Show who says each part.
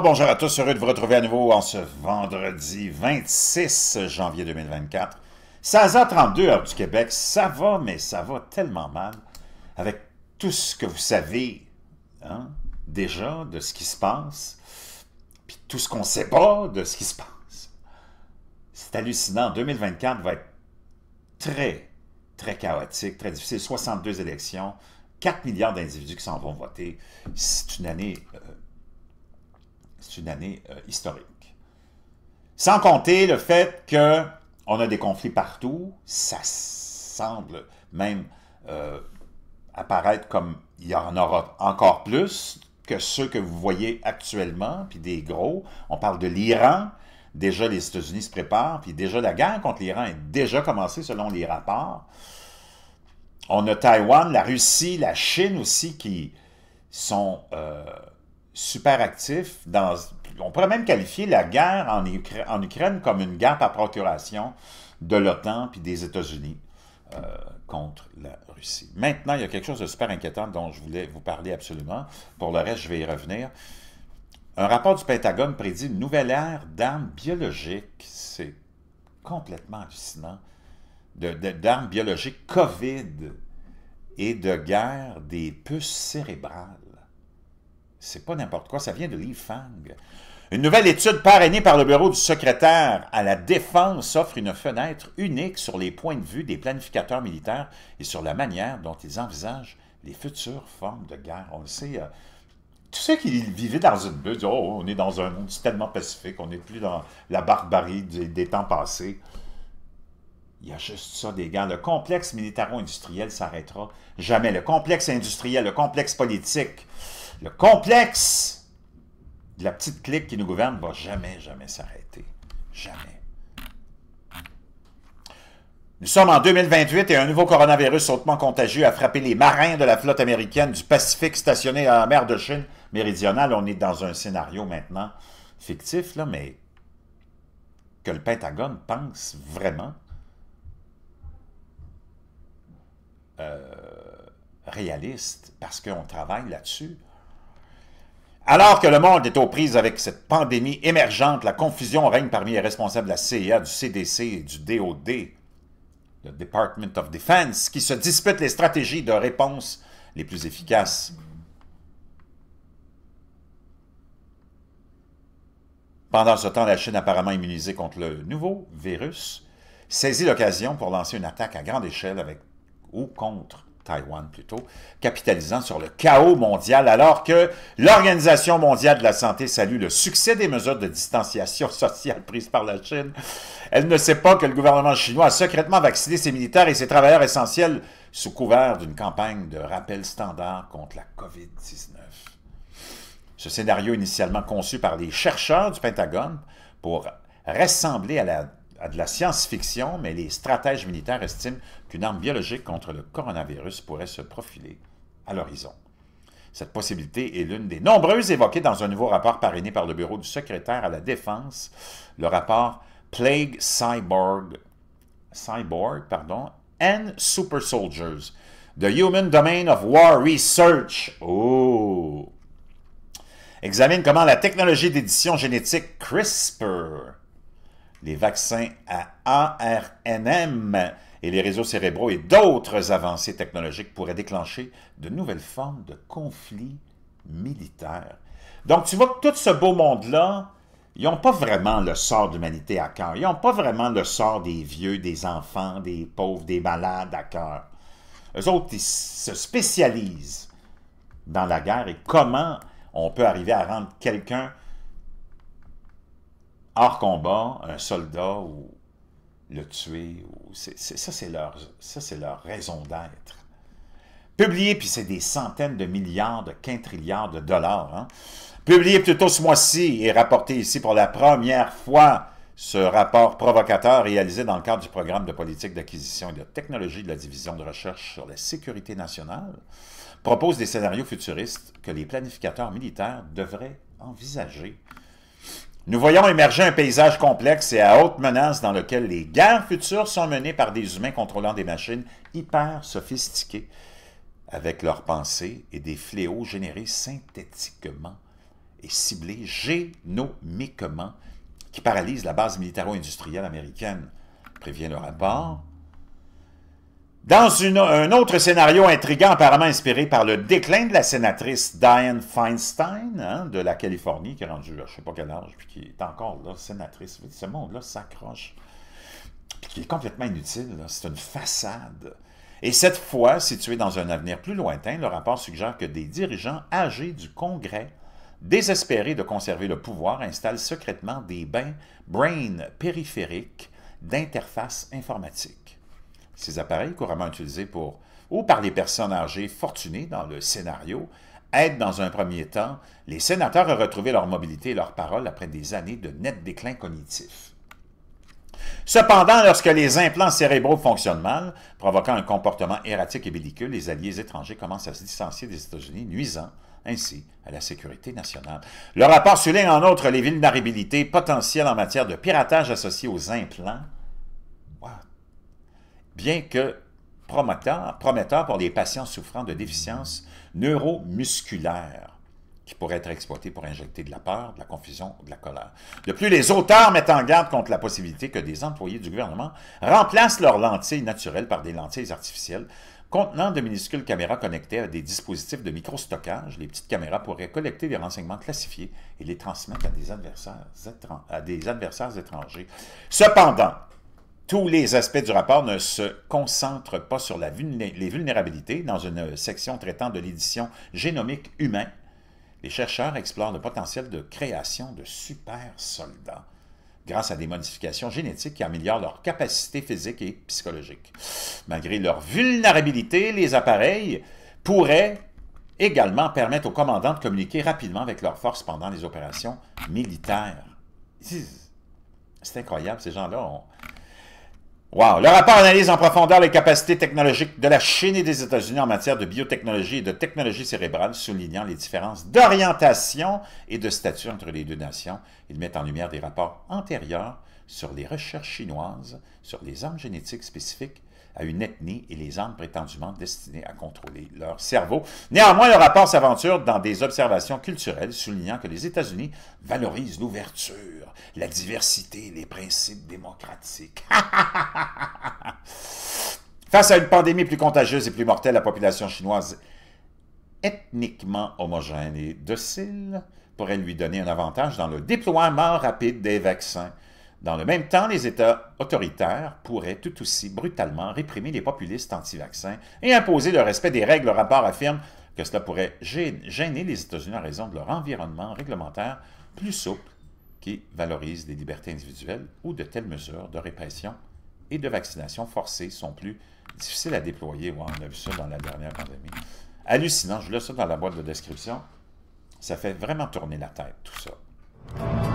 Speaker 1: bonjour à tous, heureux de vous retrouver à nouveau en ce vendredi 26 janvier 2024. 16h32 heure du Québec, ça va, mais ça va tellement mal avec tout ce que vous savez hein, déjà de ce qui se passe, puis tout ce qu'on ne sait pas de ce qui se passe. C'est hallucinant, 2024 va être très, très chaotique, très difficile, 62 élections, 4 milliards d'individus qui s'en vont voter, c'est une année c'est une année euh, historique. Sans compter le fait qu'on a des conflits partout, ça semble même euh, apparaître comme il y en aura encore plus que ceux que vous voyez actuellement, puis des gros. On parle de l'Iran. Déjà, les États-Unis se préparent, puis déjà, la guerre contre l'Iran est déjà commencée selon les rapports. On a Taïwan, la Russie, la Chine aussi qui sont euh, super actif dans. On pourrait même qualifier la guerre en, Ukraine comme une guerre par procuration de l'OTAN puis des États-Unis euh, contre la Russie. Maintenant, il y a quelque chose de super inquiétant dont je voulais vous parler absolument. Pour le reste, je vais y revenir. Un rapport du Pentagone prédit une nouvelle ère d'armes biologiques. C'est complètement hallucinant. D'armes biologiques COVID et de guerre des puces cérébrales. C'est pas n'importe quoi, ça vient de Fang. Une nouvelle étude parrainée par le bureau du secrétaire à la Défense offre une fenêtre unique sur les points de vue des planificateurs militaires et sur la manière dont ils envisagent les futures formes de guerre. On le sait, euh, tous ceux qui vivaient dans une bulle, oh, on est dans un monde tellement pacifique, on n'est plus dans la barbarie des temps passés. Il y a juste ça, des gars. Le complexe militaro-industriel s'arrêtera jamais. Le complexe industriel, le complexe politique, le complexe de la petite clique qui nous gouverne va jamais, jamais s'arrêter. Jamais. Nous sommes en 2028 et un nouveau coronavirus hautement contagieux a frappé les marins de la flotte américaine du Pacifique stationnés à la mer de Chine méridionale. On est dans un scénario maintenant fictif, là, mais que le Pentagone pense vraiment Euh, réaliste parce qu'on travaille là-dessus. Alors que le monde est aux prises avec cette pandémie émergente, la confusion règne parmi les responsables de la CIA, du CDC et du DOD, le Department of Defense, qui se disputent les stratégies de réponse les plus efficaces. Pendant ce temps, la Chine, apparemment immunisée contre le nouveau virus, saisit l'occasion pour lancer une attaque à grande échelle avec ou contre Taïwan plutôt, capitalisant sur le chaos mondial, alors que l'Organisation mondiale de la santé salue le succès des mesures de distanciation sociale prises par la Chine. Elle ne sait pas que le gouvernement chinois a secrètement vacciné ses militaires et ses travailleurs essentiels sous couvert d'une campagne de rappel standard contre la COVID-19. Ce scénario initialement conçu par les chercheurs du Pentagone pour ressembler à la de la science-fiction, mais les stratèges militaires estiment qu'une arme biologique contre le coronavirus pourrait se profiler à l'horizon. Cette possibilité est l'une des nombreuses évoquées dans un nouveau rapport parrainé par le bureau du secrétaire à la Défense, le rapport Plague Cyborg, Cyborg pardon, and Super Soldiers, The Human Domain of War Research. Oh! Examine comment la technologie d'édition génétique CRISPR les vaccins à ARNM et les réseaux cérébraux et d'autres avancées technologiques pourraient déclencher de nouvelles formes de conflits militaires. Donc, tu vois que tout ce beau monde-là, ils n'ont pas vraiment le sort de l'humanité à cœur. Ils n'ont pas vraiment le sort des vieux, des enfants, des pauvres, des malades à cœur. Eux autres, ils se spécialisent dans la guerre et comment on peut arriver à rendre quelqu'un hors combat, un soldat ou le tuer, ça c'est leur, raison d'être. Publié, puis c'est des centaines de milliards, de quintrilliards de dollars. Hein. Publié plutôt ce mois-ci et rapporté ici pour la première fois ce rapport provocateur réalisé dans le cadre du programme de politique d'acquisition et de technologie de la division de recherche sur la sécurité nationale propose des scénarios futuristes que les planificateurs militaires devraient envisager nous voyons émerger un paysage complexe et à haute menace dans lequel les guerres futures sont menées par des humains contrôlant des machines hyper sophistiquées, avec leurs pensées et des fléaux générés synthétiquement et ciblés génomiquement qui paralysent la base militaro-industrielle américaine, prévient le rapport. Dans un autre scénario intrigant, apparemment inspiré par le déclin de la sénatrice Diane Feinstein, hein, de la Californie, qui est rendue, à je ne sais pas quel âge, puis qui est encore là, sénatrice. Ce monde-là s'accroche, puis qui est complètement inutile. C'est une façade. Et cette fois, situé dans un avenir plus lointain, le rapport suggère que des dirigeants âgés du Congrès, désespérés de conserver le pouvoir, installent secrètement des bains brain périphériques d'interface informatique. Ces appareils couramment utilisés pour ou par les personnes âgées fortunées dans le scénario aident dans un premier temps les sénateurs à retrouver leur mobilité et leur parole après des années de net déclin cognitif. Cependant, lorsque les implants cérébraux fonctionnent mal, provoquant un comportement erratique et bellicule, les alliés étrangers commencent à se distancier des États-Unis, nuisant ainsi à la sécurité nationale. Le rapport souligne en outre les vulnérabilités potentielles en matière de piratage associées aux implants bien que prometteur, pour les patients souffrant de déficiences neuromusculaires qui pourraient être exploités pour injecter de la peur, de la confusion ou de la colère. De plus, les auteurs mettent en garde contre la possibilité que des employés du gouvernement remplacent leurs lentilles naturelles par des lentilles artificielles contenant de minuscules caméras connectées à des dispositifs de microstockage. Les petites caméras pourraient collecter des renseignements classifiés et les transmettre à des adversaires, à des adversaires étrangers. Cependant, tous les aspects du rapport ne se concentrent pas sur les vulnérabilités. Dans une section traitant de l'édition génomique humain, les chercheurs explorent le potentiel de création de super soldats grâce à des modifications génétiques qui améliorent leurs capacités physiques et psychologiques. Malgré leur vulnérabilité, les appareils pourraient également permettre aux commandants de communiquer rapidement avec leurs forces pendant les opérations militaires. C'est incroyable, ces gens-là ont le rapport analyse en profondeur les capacités technologiques de la Chine et des États-Unis en matière de biotechnologie et de technologie cérébrale, soulignant les différences d'orientation et de statut entre les deux nations. Il met en lumière des rapports antérieurs sur les recherches chinoises, sur les armes génétiques spécifiques à une ethnie et les armes prétendument destinées à contrôler leur cerveau. Néanmoins, le rapport s'aventure dans des observations culturelles soulignant que les États-Unis valorisent l'ouverture, la diversité, les principes démocratiques. Face à une pandémie plus contagieuse et plus mortelle, la population chinoise ethniquement homogène et docile pourrait lui donner un avantage dans le déploiement rapide des vaccins. Dans le même temps, les États autoritaires pourraient tout aussi brutalement réprimer les populistes anti-vaccins et imposer le respect des règles. Le rapport affirme que cela pourrait gêner les États-Unis en raison de leur environnement réglementaire plus souple qui valorise les libertés individuelles ou de telles mesures de répression et de vaccination forcée sont plus difficiles à déployer. Ou en a vu ça dans la dernière pandémie. Hallucinant, je laisse ça dans la boîte de description. Ça fait vraiment tourner la tête, tout ça.